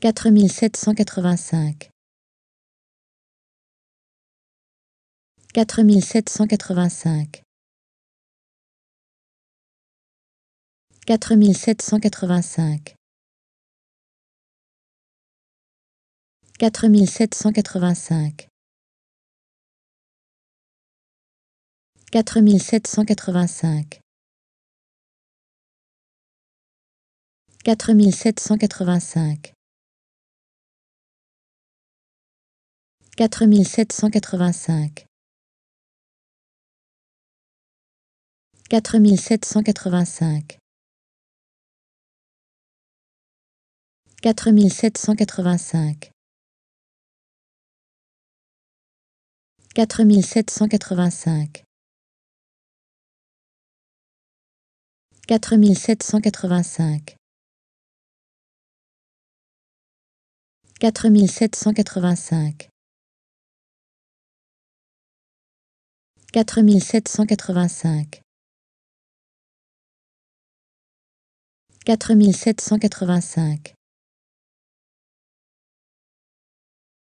4785 4785 4785 4785 4785 4785 4785 4785 4785 4785 4785 4785 Quatre mille sept cent quatre-vingt-cinq. Quatre mille sept cent quatre-vingt-cinq.